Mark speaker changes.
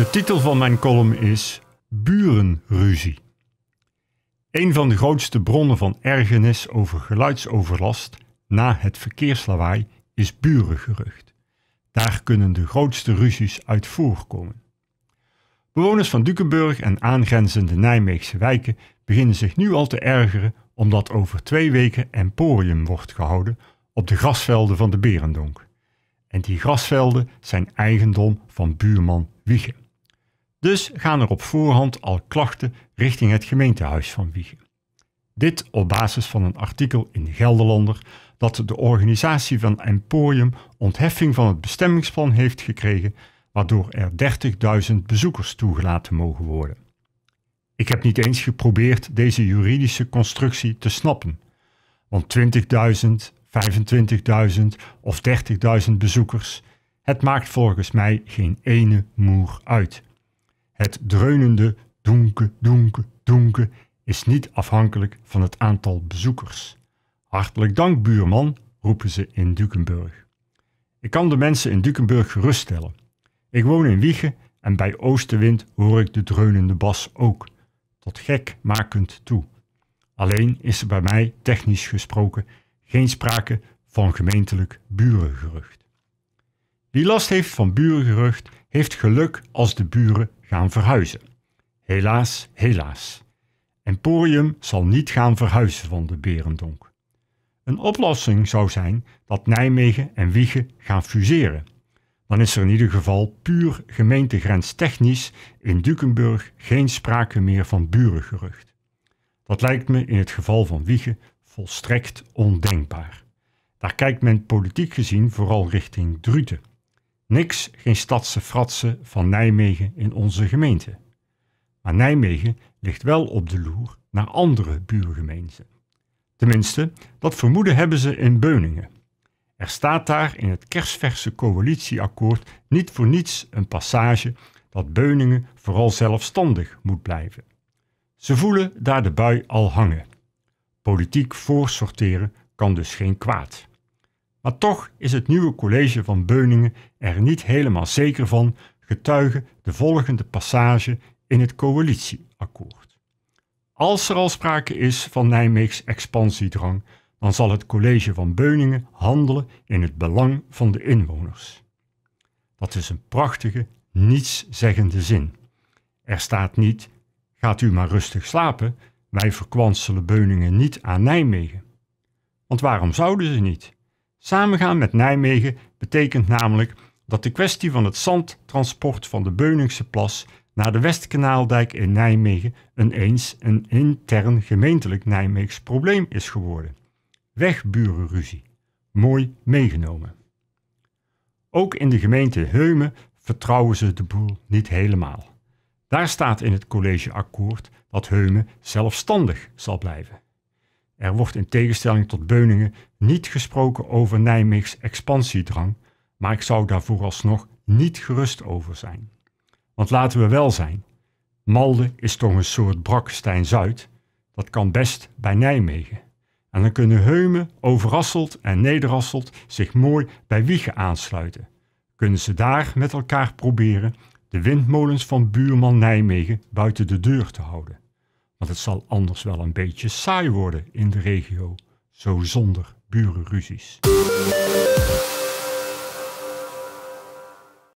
Speaker 1: De titel van mijn column is Burenruzie. Een van de grootste bronnen van ergernis over geluidsoverlast na het verkeerslawaai is burengerucht. Daar kunnen de grootste ruzies uit voorkomen. Bewoners van Dukenburg en aangrenzende Nijmeegse wijken beginnen zich nu al te ergeren omdat over twee weken Emporium wordt gehouden op de grasvelden van de Berendonk. En die grasvelden zijn eigendom van buurman Wiegen. Dus gaan er op voorhand al klachten richting het gemeentehuis van Wiegen. Dit op basis van een artikel in de Gelderlander dat de organisatie van Emporium ontheffing van het bestemmingsplan heeft gekregen, waardoor er 30.000 bezoekers toegelaten mogen worden. Ik heb niet eens geprobeerd deze juridische constructie te snappen, want 20.000, 25.000 of 30.000 bezoekers, het maakt volgens mij geen ene moer uit. Het dreunende doenke, doenke, doenke is niet afhankelijk van het aantal bezoekers. Hartelijk dank, buurman, roepen ze in Dukenburg. Ik kan de mensen in Dukenburg geruststellen. Ik woon in Wiegen en bij oostenwind hoor ik de dreunende bas ook, tot gek makend toe. Alleen is er bij mij, technisch gesproken, geen sprake van gemeentelijk burengerucht. Wie last heeft van burengerucht, heeft geluk als de buren gaan verhuizen. Helaas, helaas. Emporium zal niet gaan verhuizen van de Berendonk. Een oplossing zou zijn dat Nijmegen en Wiegen gaan fuseren. Dan is er in ieder geval puur gemeentegrenstechnisch in Dukenburg geen sprake meer van burengerucht. Dat lijkt me in het geval van Wiegen volstrekt ondenkbaar. Daar kijkt men politiek gezien vooral richting Druten. Niks geen stadse fratsen van Nijmegen in onze gemeente. Maar Nijmegen ligt wel op de loer naar andere buurgemeenten. Tenminste, dat vermoeden hebben ze in Beuningen. Er staat daar in het kersverse coalitieakkoord niet voor niets een passage dat Beuningen vooral zelfstandig moet blijven. Ze voelen daar de bui al hangen. Politiek voorsorteren kan dus geen kwaad. Maar toch is het nieuwe college van Beuningen er niet helemaal zeker van, getuigen de volgende passage in het coalitieakkoord. Als er al sprake is van Nijmeegs expansiedrang, dan zal het college van Beuningen handelen in het belang van de inwoners. Dat is een prachtige, nietszeggende zin. Er staat niet, gaat u maar rustig slapen, wij verkwanselen Beuningen niet aan Nijmegen. Want waarom zouden ze niet? Samengaan met Nijmegen betekent namelijk dat de kwestie van het zandtransport van de Beuningse plas naar de Westkanaaldijk in Nijmegen ineens een intern gemeentelijk Nijmeegs probleem is geworden. Wegburenruzie. Mooi meegenomen. Ook in de gemeente Heumen vertrouwen ze de boel niet helemaal. Daar staat in het collegeakkoord dat Heumen zelfstandig zal blijven. Er wordt in tegenstelling tot Beuningen niet gesproken over Nijmeegs expansiedrang, maar ik zou daar vooralsnog niet gerust over zijn. Want laten we wel zijn, Malden is toch een soort Brakstein-Zuid, dat kan best bij Nijmegen. En dan kunnen Heumen, Overasselt en Nederasselt zich mooi bij Wiegen aansluiten. Kunnen ze daar met elkaar proberen de windmolens van buurman Nijmegen buiten de deur te houden want het zal anders wel een beetje saai worden in de regio, zo zonder burenruzies.